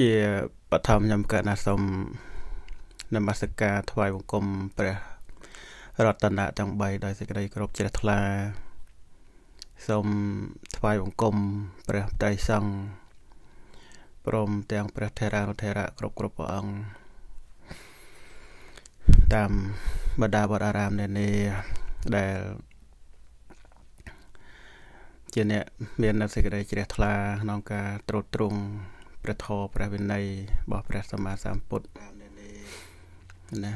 ជាបឋមខ្ញុំកណាសូមនមស្ការ ថ្វាយបង្គំព្រះរតនៈទាំង3ដោយសេចក្តីគោរពជ្រះថ្លាសូមថ្វាយបង្គំព្រះតៃសង្ឃព្រមទាំងព្រះថេរានុថេរៈគ្រប់គ្រប់ព្រះអង្គតាមបដាបដារាមនានាដែលជាអ្នកមានសេចក្តីជ្រះថ្លាក្នុងការត្រួតត្រងព្រះធម៌ព្រះវិន័យរបស់ព្រះសម្មាសម្ពុទ្ធណា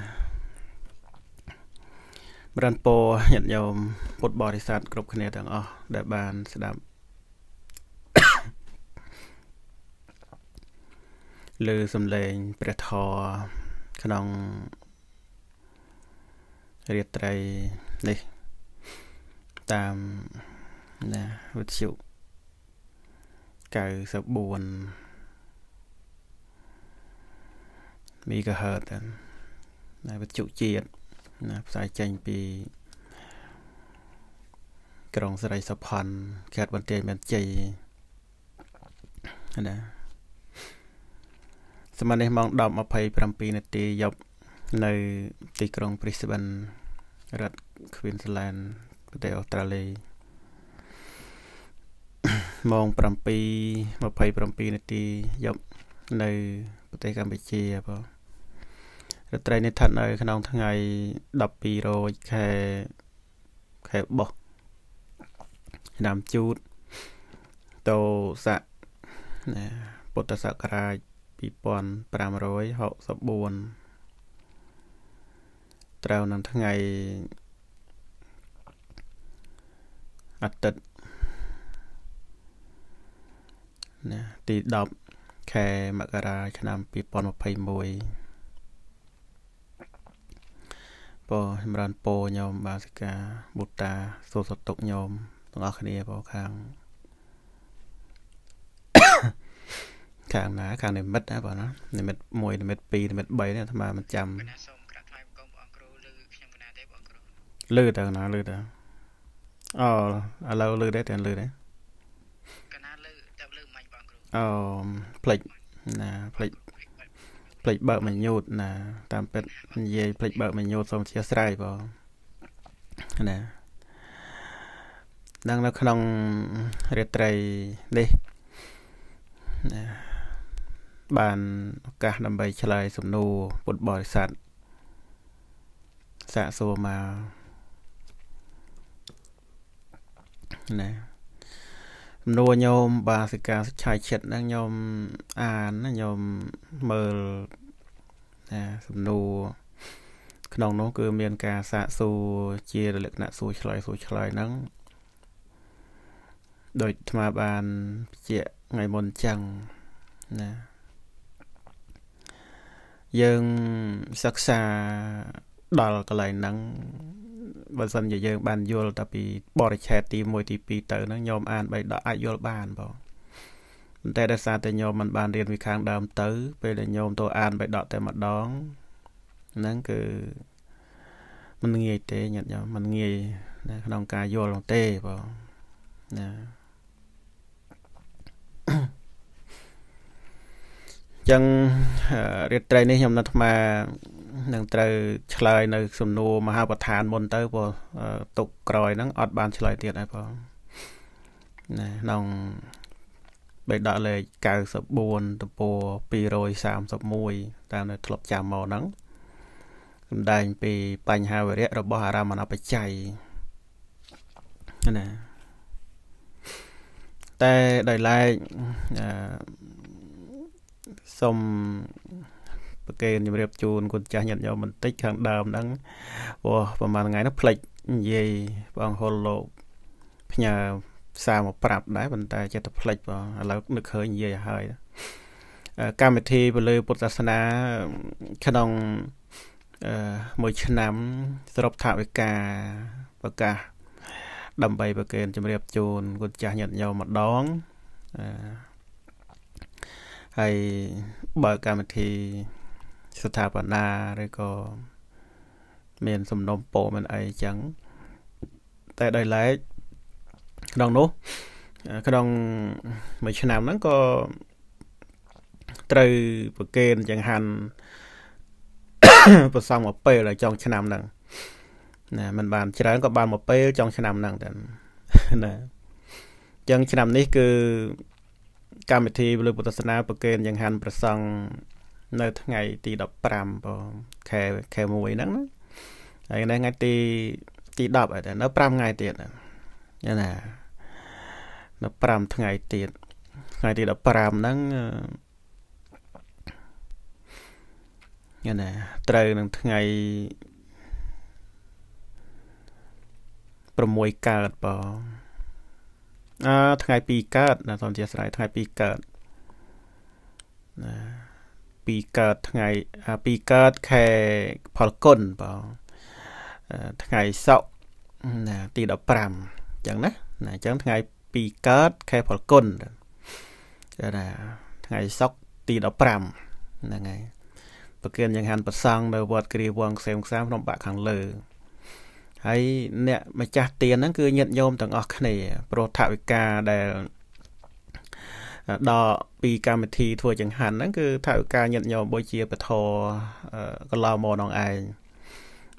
បរិញ្ញពរញាតិញោមពុទ្ធបរិស័ទគ្រប់គ្នាទាំងអស់ដែលបានស្ដាប់លើសំឡេងព្រះធម៌ក្នុងរាត្រីនេះ តាមណាវិទ្យុ94 MHz ទៅនៃវិទ្យុជាតិណា ផ្សាយចេញពី ក្រុងសរីសុផាន់ខេត្តបន្ទាយមានជ័យណាសម័យនេះម៉ោង10:27នាទីយប់នៅ ទីក្រុង Brisbane រដ្ឋ Queensland ប្រទេសអូស្ត្រាលីម៉ោង7:27នាទីយប់នៅ ប្រទេសកម្ពុជាបងរាត្រីនេះស្ថិតនៅក្នុង ថ្ងៃ12រោចខែខែបោះឆ្នាំជូតតោស័កណាពុទ្ធសករាជ2564ត្រូវនឹងថ្ងៃអាទិត្យណាទី10ខែមករាឆ្នាំ2021បងចម្រើនពរញោមបាសិកាបុតាសូត្រសតុកញោមទាំងអស់គ្នាបងខាងខាងណាខាងនិមិត្តណាបងណានិមិត្ត1និមិត្ត2និមិត្ត3នេះអាត្មាមិនចាំលើតើណាលើតើអូឥឡូវលើដែរតែលើដែរកណាលើតែលើមិនបងគ្រូអូផ្លេចណាផ្លេចភ្លេចបើកមួយញូតណាតាមពិតនិយាយភ្លេចបើកមួយញូតសូមជាស្រ័យបងណាដល់នៅក្នុងរាត្រីនេះណាបានឱកាសដើម្បីឆ្លើយសំណួរពុទ្ធបរិស័ទសាកសួរមកណាសំណួរញោមបាសិកាសុឆាយចិត្តហ្នឹងញោមអានញោមមើលណាសំណួរក្នុងនោះគឺមានការសាកសួរជាលក្ខណៈសួរឆ្លើយសួរឆ្លើយហ្នឹងដោយអាត្មាបានបញ្ជាក់ថ្ងៃមុនចឹងណា យើងសិក្សាដល់កន្លែងហ្នឹងបើសិនជាយើងបានយល់តែពីបរិឆេទទី1ទី2ទៅហ្នឹងញោមអានបីដកអាចយល់បានបងប៉ុន្តែដោយសារតែញោមមិនបានរៀនពីខាងដើមទៅពេលដែលញោមទៅអានបីដកតែម្ដងហ្នឹងគឺมันងាយទេញាតិញោមมันងាយនៅក្នុងការយល់ទេបងណាចឹងរាត្រីនេះខ្ញុំនៅអាត្មានឹងត្រូវ ឆ្លើយនៅសំណួរមហាប្រធានមុនទៅព្រោះទុកក្រោយហ្នឹងអត់បានឆ្លើយទៀតហើយផងណាក្នុងបេដកលេខ94ទំព័រ231តាមនៅ ធ្លាប់ចាំមកហ្នឹងសំដែង ពីបញ្ហាវិរៈរបស់អារម្មណបច្ច័យណាតែដោយឡែកអឺសុំប្រកេនជំរាបជូនគុណចាស់ញាតិញោមបន្តិចខាងដើមហ្នឹងព្រោះប្រហែលថ្ងៃហ្នឹងផ្លេចនិយាយបងហុលលោកផ្ញើសារមកប្រាប់ដែរប៉ុន្តែចិត្តផ្លេចបងឥឡូវនឹកឃើញនិយាយហើយកម្មវិធីពលលើពុទ្ធសាសនាក្នុងមួយឆ្នាំស្របថាវិការប្រកាសដើម្បីប្រកេនជំរាបជូនគុណចាស់ញាតិញោមម្ដងហើយបើកម្មវិធីស្ថាបនាឬក៏មានសំណុំពរមិនអីចឹងតែដោយឡែកក្នុងនោះក្នុងមួយឆ្នាំហ្នឹងក៏ត្រូវប្រគេនចង្ហាន់ប្រសងមកពេលដល់ចុងឆ្នាំហ្នឹងណាมันបានច្រើនក៏បានមកពេលចុងឆ្នាំហ្នឹងតែណាចឹងឆ្នាំនេះ គឺកម្មវិធីលើពុទ្ធសាសនាប្រគេនចង្ហាន់ប្រសង់នៅថ្ងៃទី15បងខែខែ1ហ្នឹងណាហើយនៅថ្ងៃទីទី10ហើយនៅ5ថ្ងៃទៀតយល់ណានៅ5ថ្ងៃទៀតថ្ងៃទី15ហ្នឹងយល់ណាត្រូវនឹងថ្ងៃ6កើតបងអឺថ្ងៃ2កើតណាសូមអធិស្ឋានថ្ងៃ2កើតណាពីកើតថ្ងៃពីកើតខែផលគុណបងថ្ងៃសុក្រណាទី15អញ្ចឹងណាណាអញ្ចឹងថ្ងៃពីកើតខែផលគុណគេថាថ្ងៃសុក្រទី15ហ្នឹងហើយប្រគិនយ៉ាងហាន់ប្រសង់នៅវត្តគ្រាវងខ្សែមខ្សាមក្នុងបាក់ខាងលើហើយអ្នកម្ចាស់ទៀនហ្នឹងគឺញាតញោមទាំងអស់គ្នាព្រោះថាវិការដែលដល់ពី កម្មវិធីធ្វើចង្ហាន់ហ្នឹងគឺថាការញាតញោមបុជាពធកន្លងមកនងឯង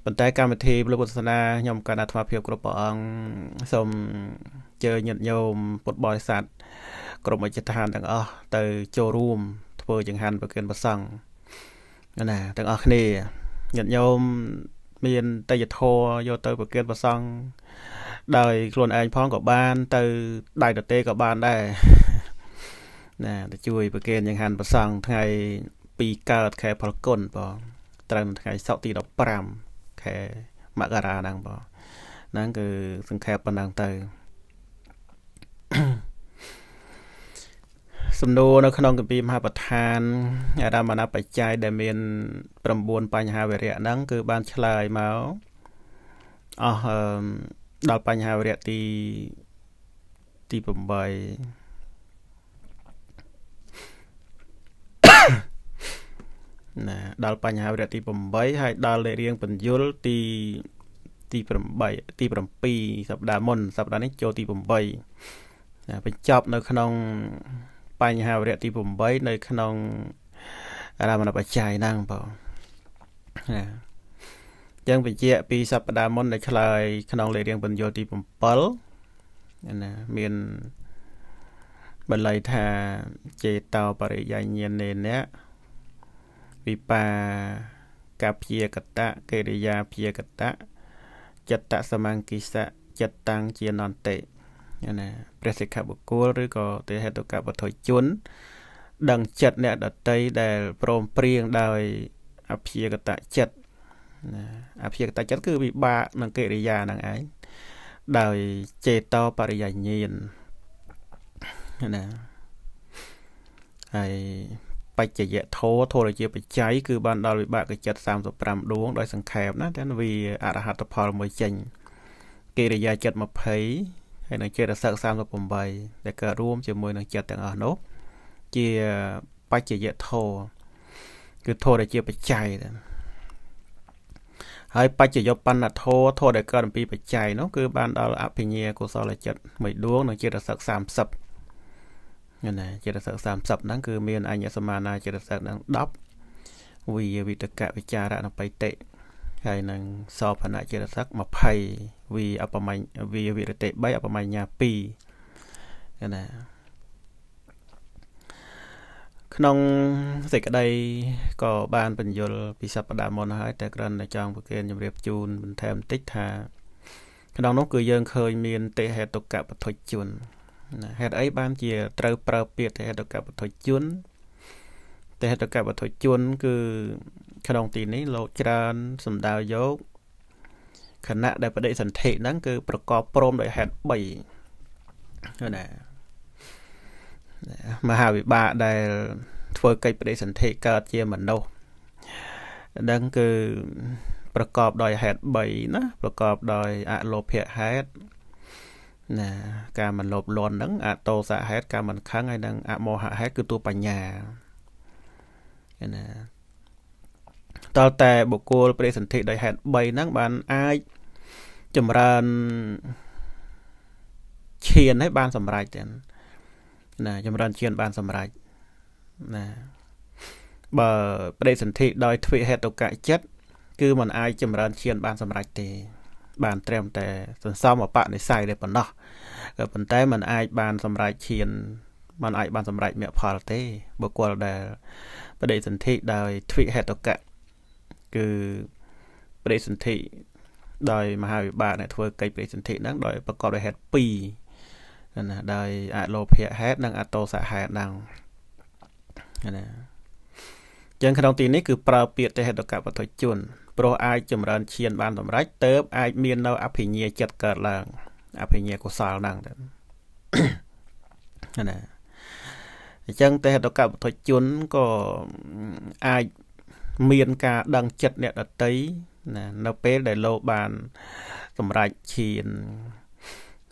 ប៉ុន្តែ កម្មវិធីព្រះពុទ្ធសាសនាខ្ញុំកណ្ដាអាត្មាភាពគ្រប់ព្រះអង្គសូមជើញាតញោមពុទ្ធបរិស័ទគ្រប់មជ្ឈដ្ឋានទាំងអស់ ទៅ ចូលរួម ធ្វើចង្ហាន់ប្រគិនប្រសង់ណាទាំងអស់គ្នាញាតញោមមានតេយ្យធរយកទៅប្រគិនប្រសង់ដោយខ្លួនឯងផងក៏បានទៅដៃតទេក៏បានដែរណាទៅជួយប្រគេនយ៉ាងហាន់ប្រសង់ថ្ងៃ2កើតខែ ផលគុណបងត្រូវនឹងថ្ងៃសុក្រទី15ខែមករាហ្នឹងបងហ្នឹងគឺ សង្ខេបប៉ុណ្ណឹងទៅ សំណួរនៅក្នុងគម្ពីរមហាប្រធានអរមណបច្ច័យដែលមាន9បញ្ហាវិរៈហ្នឹងគឺ បានឆ្លើយមកអស់ដល់បញ្ហាវិរៈទីទី8ណាដល់បញ្ហាវគ្គទី8ហើយ ដល់លេខរៀងបញ្យលទីទី8ទី7សប្តាហ៍មុន សប្តាហ៍នេះចូលទី8ណាបញ្ចប់ នៅ ក្នុងបញ្ហាវគ្គទី8នៅ ក្នុងអារម្មណបច្ច័យហ្នឹងបងណាចឹងបញ្ជាក់ពីសប្តាហ៍មុនដែលឆ្លើយក្នុង លេខរៀងបញ្យលទី7ណាមានបល័យថាចេតោបរិយាញ្ញាណេណៈវិបាកាភិយកតៈកិរិយាភិយកតៈចិត្តសមាង្គិសៈចិត្តតាំងជានន្តិណាព្រះសិក្ខាបុគ្គលឬក៏ទេហេតុកវត្ថុជនដឹងចិត្តអ្នកដតីដែលព្រមព្រៀងដោយអភិយកតៈចិត្តណាអភិយកតៈចិត្តគឺវិបាកនឹងកិរិយានឹងឯងដោយចេតោបរិយញ្ញាណណាហើយបច្ចយៈធោធរជាបច្ច័យគឺបានដល់វិបាកកចិត្ត35ដួងដោយសង្ខេបណាតែវាអរហត្តផលមួយចេញកិរិយាចិត្ត20ហើយនឹងចេតសិក38ដែលកើតរួម ជាមួយនឹងចិត្តទាំងអស់នោះជាបច្ចយៈធោគឺធរជាបច្ច័យដែរហើយបច្ចយបណ្ណធោធរដែលកើតអំពីបច្ច័យនោះគឺបានដល់អភិញ្ញាកុសលចិត្តមួយដួងនិងចេតសិក30ណាចិត្តសឹក30ហ្នឹងគឺមានអញ្ញសមាណាចិត្តសឹកហ្នឹង10វិយវិតកវិចារណបិតិហើយនឹងសោភណចិត្តសឹក20វិអបមញ្ញវិវិរតិ3អបមញ្ញា2ណាក្នុងសេចក្តីក៏បាន បញ្យលពីសព្ទាមុនហើយតែគ្រាន់តែចង់ប្រគិនជម្រាប ជូនបន្ថែមបន្តិចថា ក្នុងនោះគឺយើងឃើញមានទេហេតុកៈបទុជជនណាហេតុអីបានជាត្រូវប្រើពាក្យទេហេតុកវត្ថុជន ទេហេតុកវត្ថុជន គឺ ក្នុងទីនេះលោកច្រើនសំដៅយកគណៈដែលបដិសន្ធិហ្នឹងគឺប្រកបព្រមដោយហេតុ3ណាមហាវិបាកដែល ធ្វើកិច្ចបដិសន្ធិកើតជាមនុស្សដឹងគឺប្រកបដោយហេតុ3ណាប្រកបដោយអលោភៈហេតុណាការមិនលោភលន់ហ្នឹងអតោសហេតុការមិនខឹងហើយនឹងអមោហហេតុគឺតួបញ្ញាណាតលតែបុគ្គលព្រះសន្ធិដោយហេតុ3ហ្នឹងបានអាចចម្រើនឈានឲ្យបាន សម្រេចទាំងណាចម្រើនឈាន បាន សម្រេចណាបើព្រះសន្ធិដោយទ្វេហេតុកៈចិត្តគឺมันអាចចម្រើនឈាន បានសម្រេចទេបានត្រឹមតែសន្សំអបនិស័យតែប៉ុណ្ណោះក៏ប៉ុន្តែมันអាចបានសម្រេចឈានมันអាចបានសម្រេចមគ្គផលទេបុគ្គលដែលបដិសន្ធិដោយទ្វិហេតុកៈគឺបដិសន្ធិដោយមហាវិបាកអ្នកធ្វើកិច្ចបដិសន្ធិហ្នឹងដោយប្រកបដោយហេតុ2ណាដោយអលោភៈហេតុនិងអតោសៈហេតុហ្នឹងណាអញ្ចឹងក្នុងទីនេះគឺប្រើ ពាក្យទេហេតុកៈវត្ថុជនព្រោះអាចចម្រើនឈានបានតម្រេចទៅអាចមាននៅ អភិញ្ញាចិត្តកើតឡើងអភិញ្ញាកុសលហ្នឹងទៅណាអញ្ចឹងទេហេតុកបុថុជនក៏អាចមានការដឹងចិត្តអ្នកដតីណានៅពេលដែលលោកបានសម្រេចឈាន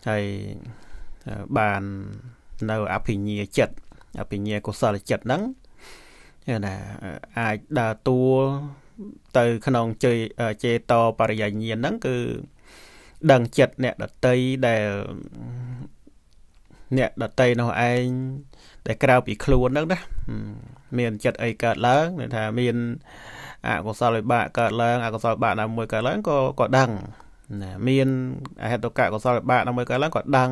ហើយបាននៅ អភិញ្ញាចិត្តអភិញ្ញាកុសលចិត្តហ្នឹងណាអាចដើរតួទៅ ក្នុងជ័យចេតបរិយញ្ញាណហ្នឹងគឺដឹងចិត្តអ្នកដតីដែលអ្នកដតីនោះឯងដែលក្រៅពីខ្លួនហ្នឹងណាមានចិត្តអីកើតឡើងដែលថាមាន អកុសលវិបាកកើតឡើងអកុសលវិបាកណាមួយកើតឡើងក៏ក៏ដឹងណា មានអហេតុកៈកុសលវិបាកណាមួយកើតឡើងក៏ដឹង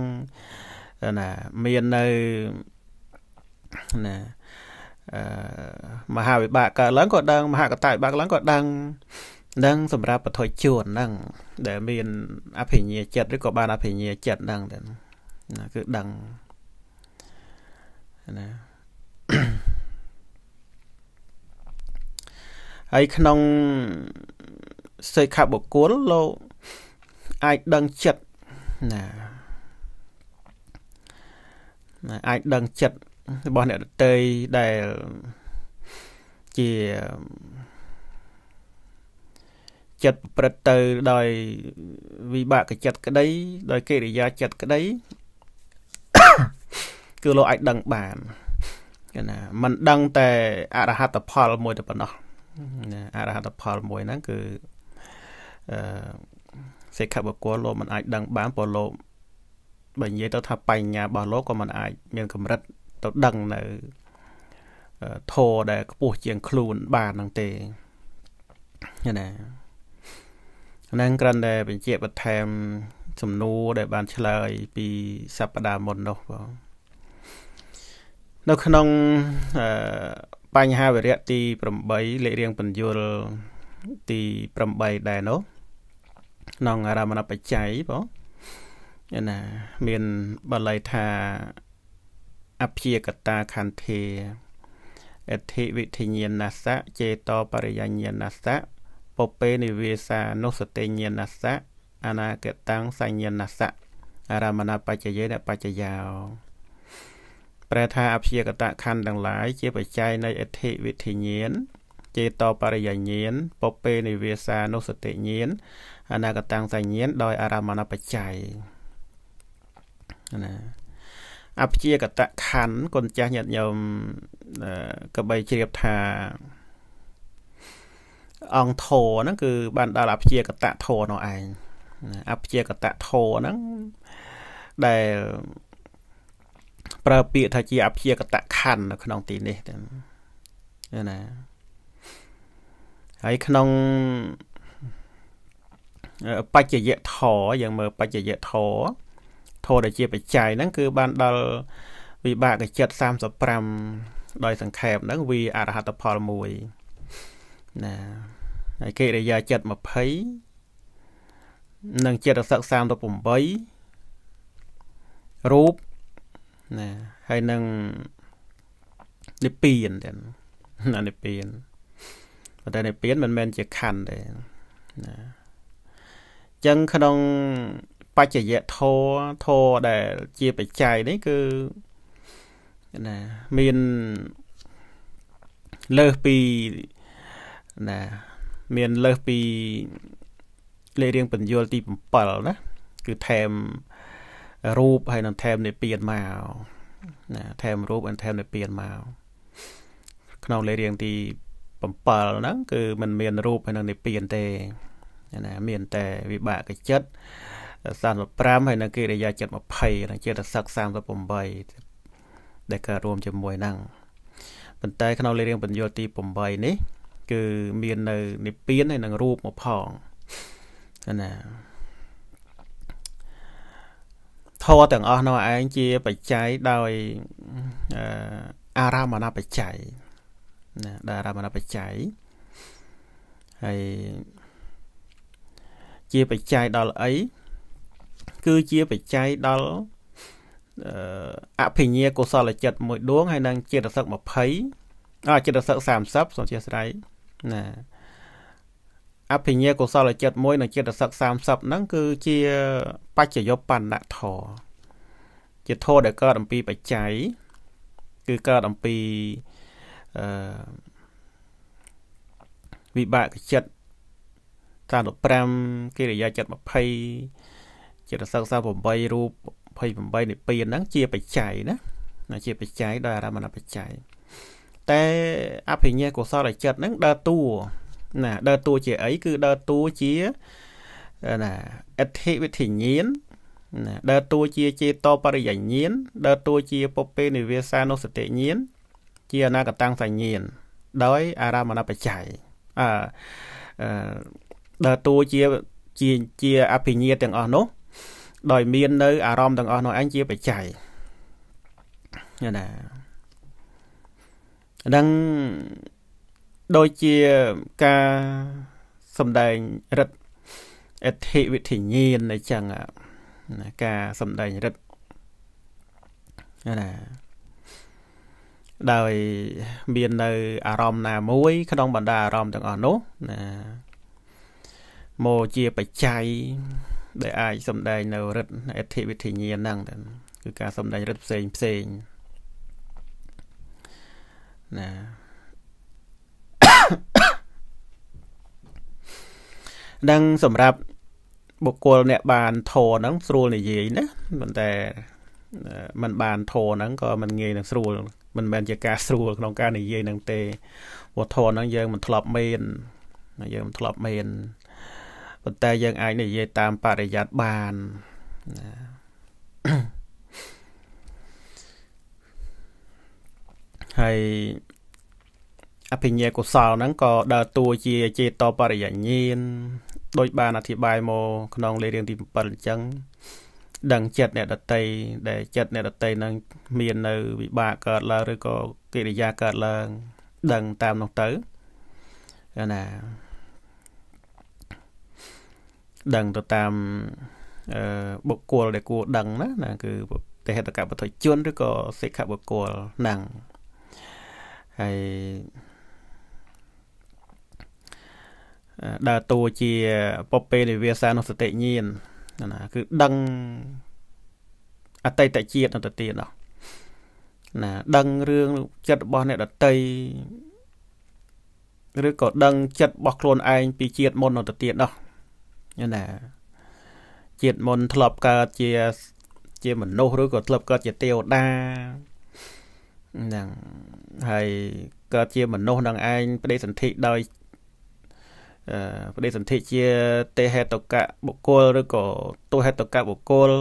ណាមាននៅណាមហាវិបាកកើតឡើងក៏ដឹងមហាកតាវិបាកឡើងក៏ដឹងនឹងសម្រាប់ពធជួនហ្នឹងដែលមានអភិញ្ញាចិត្តឬក៏បានអភិញ្ញាចិត្តហ្នឹងទៅណាគឺដឹងណាហើយក្នុងសិក្ខាបុគ្គលលោកអាចដឹងចិត្តណាអាចដឹងចិត្តរបស់អ្នកដតីដែលជាចិត្តប្រព្រឹត្តទៅដោយវិបាកចិត្តក្តី ដោយកិរិយាចិត្តក្តី គឺលោកអាចដឹងបានគេណាมันដឹង តែអរហត្តផលមួយតែប៉ុណ្ណោះណាអរហត្តផលមួយហ្នឹងគឺអឺសិក្ខាបគលលោកមិនអាចដឹងបានព្រោះលោកបើនិយាយទៅថាបញ្ញារបស់លោកក៏មិនអាចមានកម្រិតទៅដឹងនៅធរដែលខ្ពស់ជាងខ្លួនបានហ្នឹងទេណាហ្នឹងគ្រាន់តែបញ្ជាក់បន្ថែម សំណួរដែលបានឆ្លើយ ពីសប្តាហ៍មុននោះបងនៅក្នុងបញ្ហាវិរៈទី8លេខរៀងបញ្យលទី8ដែរនោះក្នុងរមណបច្ច័យបងណា មានបាលីថាអភិយកតាខន្ធាអធិវិធញ្ញាណសៈចេតបរិយញ្ញាណសៈពពេនិវេសានុសតិញ្ញាណសៈអនាគតាំងសញ្ញាណសៈអរមណបច្ចយេនបច្ចយោប្រែថាអភិយកតខណ្ឌទាំងឡាយជាបច្ច័យនៃអធិវិធញ្ញាណចេតបរិយញ្ញាណពពេនិវេសានុសតិញ្ញាណអនាគតាំងសញ្ញាណដោយអរមណបច្ច័យណាអព្យាកតខណ្ឌគុណចាស់ញាតិញោមកបីជ្រាបថាអង្គធរហ្នឹងគឺបានដល់អព្យាកតធរនោះឯងអព្យាកតធរហ្នឹងដែលប្រើពាក្យថាជាអព្យាកតខណ្ឌនៅក្នុងទីនេះទៅណាហើយក្នុងបច្ចយៈធរយើងមើលបច្ចយៈធរធម៌ដែលជាបច្ច័យហ្នឹងគឺបានដល់វិបាកចិត្ត35ដោយសង្ខេបហ្នឹងវាអរហត្តផល1ណាហើយកិរិយាចិត្ត20និងចិត្តសិក្សា38រូបណាហើយនឹងនិព្វានទាំងណានិព្វានប៉ុន្តែនិព្វានមិនមែនជាខណ្ឌទេណាអញ្ចឹងក្នុងបច្ចយៈធរធរដែល ជាបច្ច័យនេះ គឺណា មានលើសពីណា មានលើសពីលេខរៀងបញ្យលទី7ណា គឺថែមរូបហើយនឹងថែមនិព្វានមកណាថែមរូបនិងថែមនិព្វានមកក្នុងលេខរៀងទី7ហ្នឹងគឺมันមានរូបហើយនឹងនិព្វានទេណា មាន តែវិបាកចិត្ត35ហើយនៅកិរិយាចិត្ត20នឹងជាតសឹក38ដែលកើតរួមជាមួយនឹងប៉ុន្តែក្នុងលេខរៀងបញ្យលទី8នេះ គឺ មាននៅនិព្វានហើយនឹងរូបមកផងណាធម៌ទាំងអស់នោះឯងជាបច្ច័យដោយអារាមណបច្ច័យណាដោយអារាមណបច្ច័យហើយជាបច្ច័យដល់អីគឺជាបច្ច័យដល់អភិញ្ញាកុសលចិត្តមួយដួងហើយនឹងចិត្តសឹក20អចិត្តសឹក30សូមអធិស្ឋានណាអភិញ្ញាកុសលចិត្តមួយនិងចិត្តសឹក30ហ្នឹងគឺជាបច្ចយបណ្ណធរជាធរដែលកើតអំពីបច្ច័យគឺកើតអំពីអឺវិបាកចិត្ត35កិរិយាចិត្ត20ចិត្តសិក្សា8រូប28និព្វានហ្នឹងជាបច្ច័យណាជាបច្ច័យដោយអរមណបច្ច័យតែអភិញ្ញាកុសលចិត្តហ្នឹងដើរតួណាដើរតួជាអីគឺដើរតួជាណាអធិវិធិញ្ញាណណាដើរតួជាចេតបរិយញ្ញាណដើរតួជាពពេនិវាសានុសតិញ្ញាណជាអនាគតាំងសញ្ញាណដោយ អារម្មណបច្ច័យអឺដើរតួជាជាជា អភិញ្ញាទាំងអស់នោះដោយមាននៅអារម្មណ៍ទាំងអស់នោះឯងជាបច្ច័យណាហ្នឹងដូចជាការសំដែងរិទ្ធអធិវិធញ្ញាណអញ្ចឹងការសំដែងរិទ្ធណាដោយមាននៅ អារម្មណ៍ណាមួយ ក្នុង បណ្ដាអារម្មណ៍ទាំងអស់នោះណាមកជាបច្ច័យដែលអាចសំដែងនៅរិទ្ធអធិវិធិញ្ញាហ្នឹងគឺការសំដែងរិទ្ធផ្សេងផ្សេងណានឹងសម្រាប់ បុគ្គលអ្នក បានធរហ្នឹង ស្រួលនិយាយណាប៉ុន្តែมันបានធរហ្នឹងក៏มันងាយនឹងស្រួលមិនមែនជាការស្រួលក្នុងការនិយាយហ្នឹងទេវធរហ្នឹងយើងមិនធ្លាប់មានយើងមិនធ្លាប់មានប៉ុន្តែយើងអាចនិយាយតាមបរិយាតបានណាហើយអភិញ្ញាកុសលហ្នឹងក៏ដើរតួជាចេតបរិយញ្ញាណដូចបានអធិប្បាយមកក្នុងលេខរៀងទី7អញ្ចឹងដឹងចិត្តអ្នកដតីដែលចិត្តអ្នកដតីនឹងមាននៅវិបាកកើតឡើងឬក៏កិរិយាកើតឡើង ដឹងតាមនោះទៅណាដឹងទៅតាមអឺបុគ្គលដែលគួរដឹងណាណាគឺទេហេតុកៈវត្ថុជនឬក៏សិក្ខបុគ្គលហ្នឹងហើយដើរតួជាពពេនិវាសានុសតិញាណណាគឺដឹងអតីតជាតិទៅទៀតណា ដឹងរឿងចិត្តរបស់អ្នកដតីឬក៏ដឹងចិត្តរបស់ខ្លួនឯងពីជាតិមុនទៅទៀតនោះណាជាតិមុនធ្លាប់កើតជា ជាមនុស្សឬក៏ធ្លាប់កើតជាទេវតាហ្នឹងហើយកើតជាមនុស្សនឹងឯងបដិសន្ធិដោយអឺបដិសន្ធិជា ទេហេតុកៈបុគ្គលឬក៏ទុហេតុកៈបុគ្គល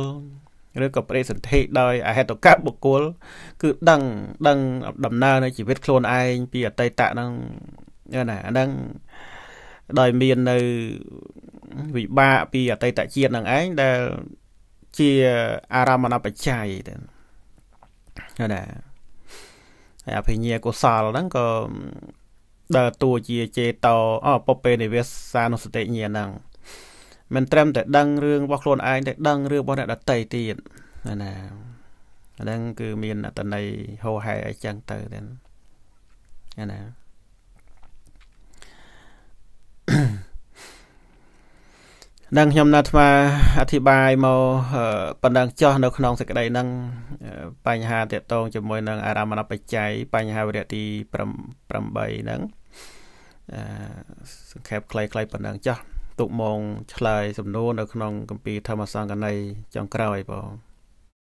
ឬក៏បដិសន្ធិដោយ អហេតុកៈបុគ្គល គឺដឹង ដឹងដំណើរនៃជីវិតខ្លួនឯងពីអតីតហ្នឹងណាហ្នឹងដោយមាននៅវិបាកពីអតីតជាតិនឹងឯងដែលជាអារម្មណបច្ច័យទៅណាហើយអភិញាកុសលហ្នឹងក៏ដើរតួជាចេតោអពពេនិវេសានុសតិញាហ្នឹងមិនត្រឹមតែដឹងរឿងរបស់ខ្លួនឯងតែដឹងរឿងរបស់អ្នកដទៃទៀតណាអាហ្នឹងគឺមានអត្តន័យហោហែអីចឹងទៅទៅណានឹងខ្ញុំណាត់ថ្មអធិប្បាយមកបណ្ដឹងចោះនៅ ក្នុងសេចក្តីនឹងបញ្ហាតកតងជាមួយនឹងអារម្មណបច្ច័យបញ្ហាវរៈទី8នឹងសង្ខេបខ្លីៗបណ្ដឹងចោះទុកមងឆ្លើយសំណួរនៅក្នុងកម្ពីធម្មសង្កណីចុងក្រោយបង